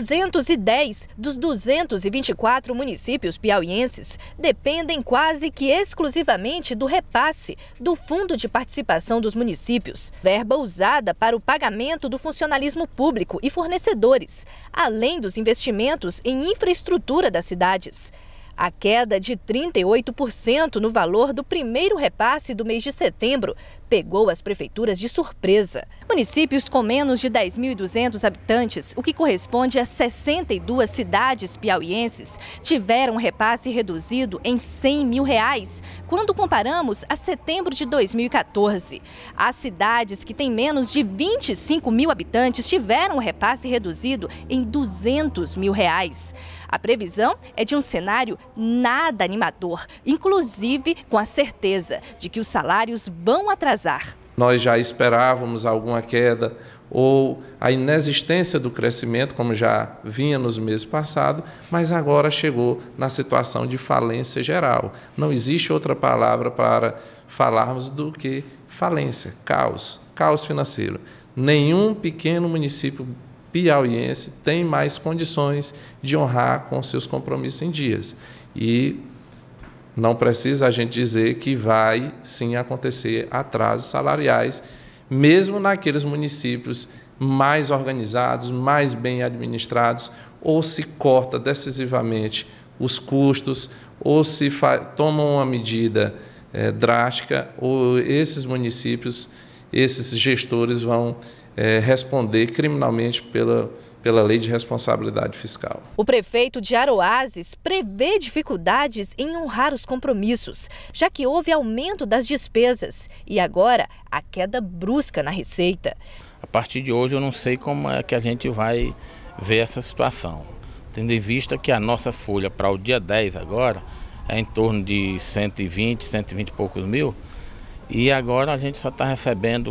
210 dos 224 municípios piauienses dependem quase que exclusivamente do repasse do Fundo de Participação dos Municípios, verba usada para o pagamento do funcionalismo público e fornecedores, além dos investimentos em infraestrutura das cidades. A queda de 38% no valor do primeiro repasse do mês de setembro pegou as prefeituras de surpresa. Municípios com menos de 10.200 habitantes, o que corresponde a 62 cidades piauienses, tiveram repasse reduzido em 100 mil reais, quando comparamos a setembro de 2014. As cidades que têm menos de 25 mil habitantes tiveram repasse reduzido em 200 mil reais. A previsão é de um cenário nada animador, inclusive com a certeza de que os salários vão atrasar. Nós já esperávamos alguma queda ou a inexistência do crescimento, como já vinha nos meses passados, mas agora chegou na situação de falência geral. Não existe outra palavra para falarmos do que falência, caos, caos financeiro. Nenhum pequeno município piauiense tem mais condições de honrar com seus compromissos em dias. E não precisa a gente dizer que vai sim acontecer atrasos salariais, mesmo naqueles municípios mais organizados, mais bem administrados, ou se corta decisivamente os custos, ou se toma uma medida é, drástica, ou esses municípios, esses gestores vão é, responder criminalmente pela, pela lei de responsabilidade fiscal. O prefeito de Aroazes prevê dificuldades em honrar os compromissos, já que houve aumento das despesas e agora a queda brusca na receita. A partir de hoje eu não sei como é que a gente vai ver essa situação, tendo em vista que a nossa folha para o dia 10 agora é em torno de 120, 120 e poucos mil, e agora a gente só está recebendo,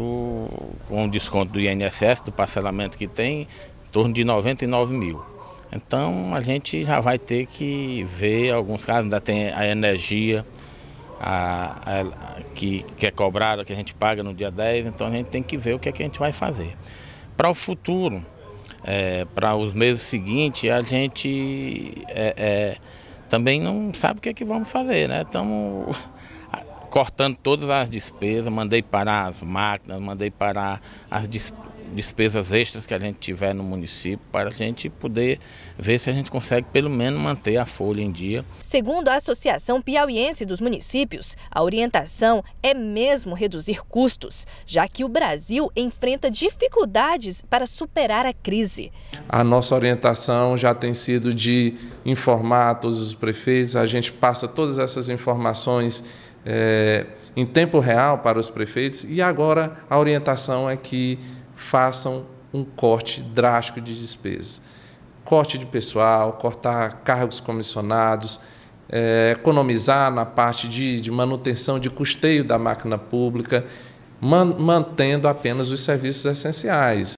com o desconto do INSS, do parcelamento que tem, em torno de 99 mil. Então a gente já vai ter que ver, alguns casos ainda tem a energia a, a, que, que é cobrada, que a gente paga no dia 10, então a gente tem que ver o que é que a gente vai fazer. Para o futuro, é, para os meses seguintes, a gente é, é, também não sabe o que é que vamos fazer, né? Estamos cortando todas as despesas, mandei parar as máquinas, mandei parar as despesas extras que a gente tiver no município para a gente poder ver se a gente consegue pelo menos manter a folha em dia. Segundo a Associação Piauiense dos Municípios, a orientação é mesmo reduzir custos, já que o Brasil enfrenta dificuldades para superar a crise. A nossa orientação já tem sido de informar todos os prefeitos, a gente passa todas essas informações é, em tempo real para os prefeitos e agora a orientação é que façam um corte drástico de despesas. Corte de pessoal, cortar cargos comissionados, é, economizar na parte de, de, manutenção de custeio da máquina pública, man, mantendo apenas os serviços essenciais.